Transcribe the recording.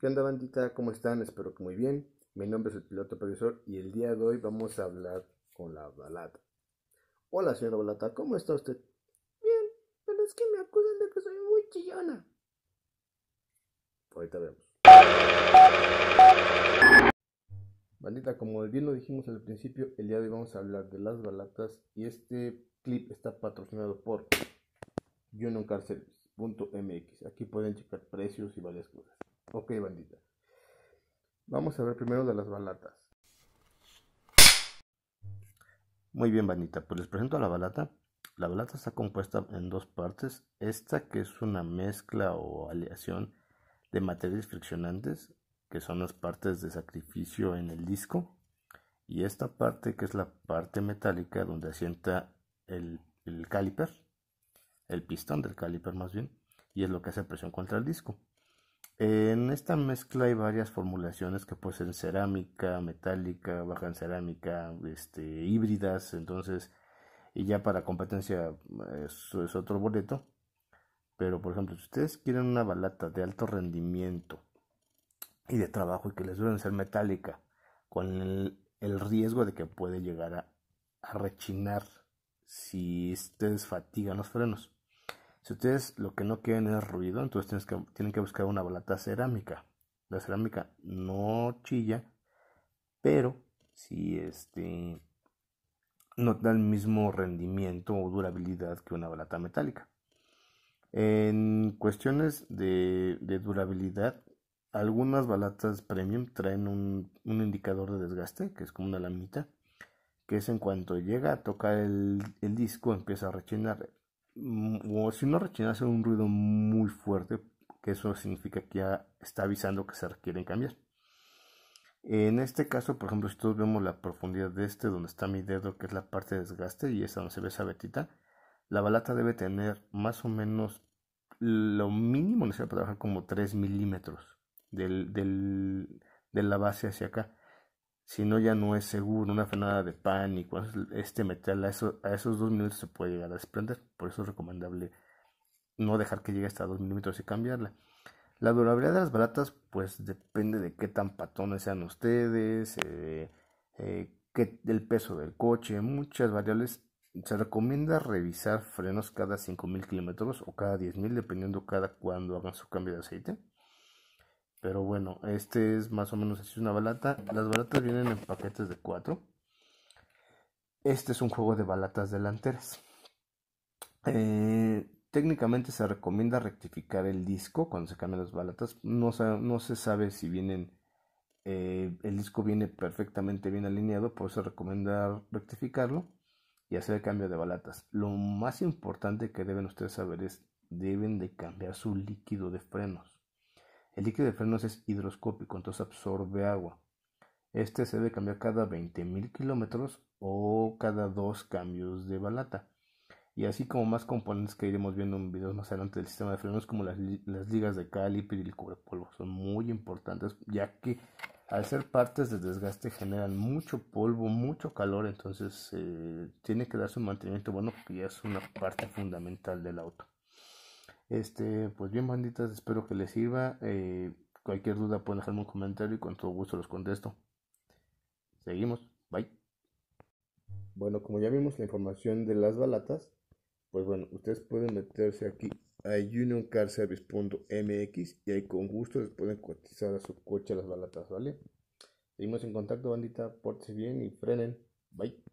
¿Qué onda bandita? ¿Cómo están? Espero que muy bien. Mi nombre es el piloto profesor y el día de hoy vamos a hablar con la balata. Hola señora balata, ¿cómo está usted? Bien, pero es que me acusan de que soy muy chillona. Ahorita vemos. Bandita, como bien lo dijimos al principio, el día de hoy vamos a hablar de las balatas y este clip está patrocinado por UnionCarService.mx. Aquí pueden checar precios y varias cosas. Ok, bandita. Vamos a ver primero de las balatas. Muy bien, bandita. Pues les presento la balata. La balata está compuesta en dos partes. Esta que es una mezcla o aleación de materiales friccionantes, que son las partes de sacrificio en el disco. Y esta parte que es la parte metálica donde asienta el, el caliper, el pistón del caliper más bien, y es lo que hace presión contra el disco. En esta mezcla hay varias formulaciones que pueden ser cerámica, metálica, baja en cerámica, este, híbridas, entonces, y ya para competencia eso es otro boleto. Pero, por ejemplo, si ustedes quieren una balata de alto rendimiento y de trabajo y que les duelen ser metálica, con el, riesgo de que puede llegar a rechinar si ustedes fatigan los frenos. Si ustedes lo que no quieren es ruido, entonces que, tienen que buscar una balata cerámica. La cerámica no chilla, pero si este no da el mismo rendimiento o durabilidad que una balata metálica. En cuestiones de, durabilidad, algunas balatas premium traen un, indicador de desgaste, que es como una lamita, que es en cuanto llega a tocar el, el disco empieza a rechinar. Mm, si no rechina hace un ruido muy fuerte, que eso significa que ya está avisando que se requieren cambiar. En este caso, por ejemplo, si todos vemos la profundidad de este, donde está mi dedo, que es la parte de desgaste, y es donde se ve esa vetita, la balata debe tener más o menos lo mínimo necesario para trabajar como 3 milímetros de la base hacia acá. Si no, ya no es seguro. Una frenada de pánico, este metal, a, esos 2 milímetros se puede llegar a desprender. Por eso es recomendable no dejar que llegue hasta 2 milímetros y cambiarla. La durabilidad de las balatas. pues depende de qué tan patones sean ustedes, eh, eh el peso del coche, muchas variables. Se recomienda revisar frenos cada 5.000 kilómetros o cada 10.000 dependiendo cada cuando hagan su cambio de aceite. Pero bueno, este es más o menos así una balata. Las balatas vienen en paquetes de 4. Este es un juego de balatas delanteras. Eh, Técnicamente se recomienda rectificar el disco cuando se cambian las balatas. No, se sabe si vienen, eh, el disco viene perfectamente bien alineado, por eso recomienda rectificarlo y hacer el cambio de balatas. Lo más importante que deben ustedes saber es, deben de cambiar su líquido de frenos. El líquido de frenos es hidroscópico, entonces absorbe agua. Este se debe cambiar cada 20.000 kilómetros o cada dos cambios de balata y así como más componentes que iremos viendo en videos más adelante del sistema de frenos como las, ligas de caliper y el polvo. son muy importantes ya que al ser partes de desgaste generan mucho polvo, mucho calor, entonces eh, tiene que darse un mantenimiento bueno que es una parte fundamental del auto. Este, pues bien banditas, espero que les sirva. Eh, cualquier duda pueden dejarme un comentario y con todo gusto los contesto. Seguimos, bye. Bueno, como ya vimos la información de las balatas, pues bueno, ustedes pueden meterse aquí a unioncarservice.mx y ahí con gusto les pueden cotizar a su coche las balatas, ¿vale? Seguimos en contacto, bandita, Pórtese bien y frenen. Bye.